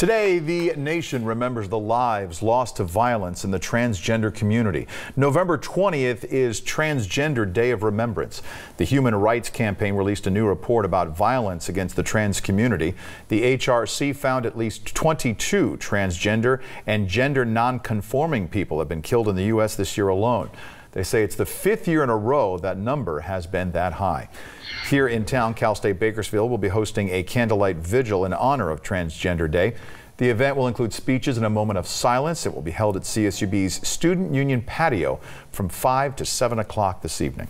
Today, the nation remembers the lives lost to violence in the transgender community. November 20th is Transgender Day of Remembrance. The Human Rights Campaign released a new report about violence against the trans community. The HRC found at least 22 transgender and gender nonconforming people have been killed in the U.S. this year alone. They say it's the fifth year in a row that number has been that high. Here in town, Cal State Bakersfield will be hosting a candlelight vigil in honor of Transgender Day. The event will include speeches and a moment of silence. It will be held at CSUB's Student Union patio from 5 to 7 o'clock this evening.